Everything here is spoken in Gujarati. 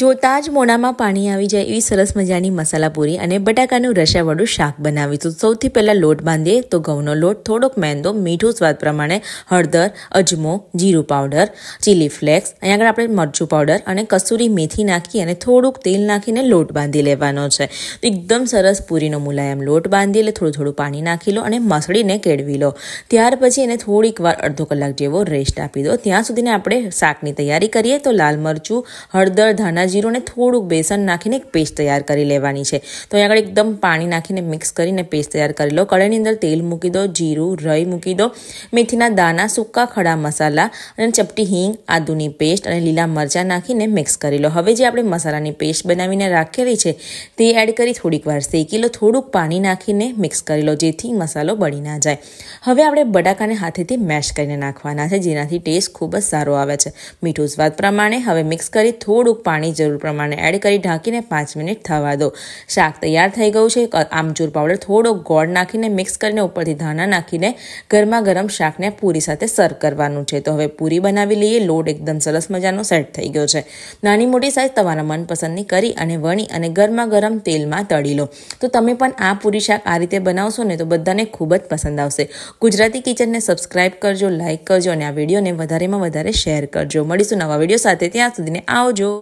જોતા જ મોડામાં પાણી આવી જાય એવી સરસ મજાની મસાલા પૂરી અને બટાકાનું રસાવાળું શાક બનાવીશું સૌથી પહેલાં લોટ બાંધીએ તો ઘઉંનો લોટ થોડોક મેંદો મીઠું સ્વાદ પ્રમાણે હળદર અજમો જીરું પાવડર ચીલી ફ્લેક્સ અહીંયા આગળ આપણે મરચું પાવડર અને કસૂરી મેથી નાખી અને થોડુંક તેલ નાખીને લોટ બાંધી લેવાનો છે એકદમ સરસ પૂરીનો મુલાયમ લોટ બાંધી એટલે થોડું થોડું પાણી નાખી લો અને મસળીને કેળવી લો ત્યાર પછી એને થોડીક વાર અડધો કલાક જેવો રેસ્ટ આપી દો ત્યાં સુધીને આપણે શાકની તૈયારી કરીએ તો લાલ મરચું હળદર ધાણા ધાણા જીરું અને થોડુંક બેસન નાખીને એક પેસ્ટ તૈયાર કરી લેવાની છે તો અહીં આગળ એકદમ પાણી નાખીને મિક્સ કરીને પેસ્ટ તૈયાર કરી લો કડાઈની અંદર તેલ મૂકી દો જીરું રઈ મૂકી દો મેથીના દાણા સૂકા ખડા મસાલા અને ચપટી હિંગ આદુની પેસ્ટ અને લીલા મરચાં નાખીને મિક્સ કરી લો હવે જે આપણે મસાલાની પેસ્ટ બનાવીને રાખેલી છે તે એડ કરી થોડીક વાર શેકી લો થોડુંક પાણી નાખીને મિક્સ કરી લો જેથી મસાલો બળી ના જાય હવે આપણે બટાકાને હાથેથી મેશ કરીને નાખવાના છે જેનાથી ટેસ્ટ ખૂબ જ સારો આવે છે મીઠું સ્વાદ પ્રમાણે હવે મિક્સ કરી થોડુંક પાણી પાણી જરૂર પ્રમાણે એડ કરી ઢાંકીને પાંચ મિનિટ થવા દો શાક તૈયાર થઈ ગયું છે આમચૂર પાવડર થોડો ગોળ નાખીને મિક્સ કરીને ઉપરથી ધાણા નાખીને ગરમા ગરમ શાકને પૂરી સાથે સર્વ કરવાનું છે તો હવે પૂરી બનાવી લઈએ લોડ એકદમ સરસ મજાનો સેટ થઈ ગયો છે નાની મોટી સાઇઝ તમારા મનપસંદની કરી અને વણી અને ગરમા ગરમ તેલમાં તળી લો તો તમે પણ આ પૂરી શાક આ રીતે બનાવશો ને તો બધાને ખૂબ જ પસંદ આવશે ગુજરાતી કિચનને સબસ્ક્રાઇબ કરજો લાઇક કરજો અને આ વિડીયોને વધારેમાં વધારે શેર કરજો મળીશું નવા વિડીયો સાથે ત્યાં સુધીને આવજો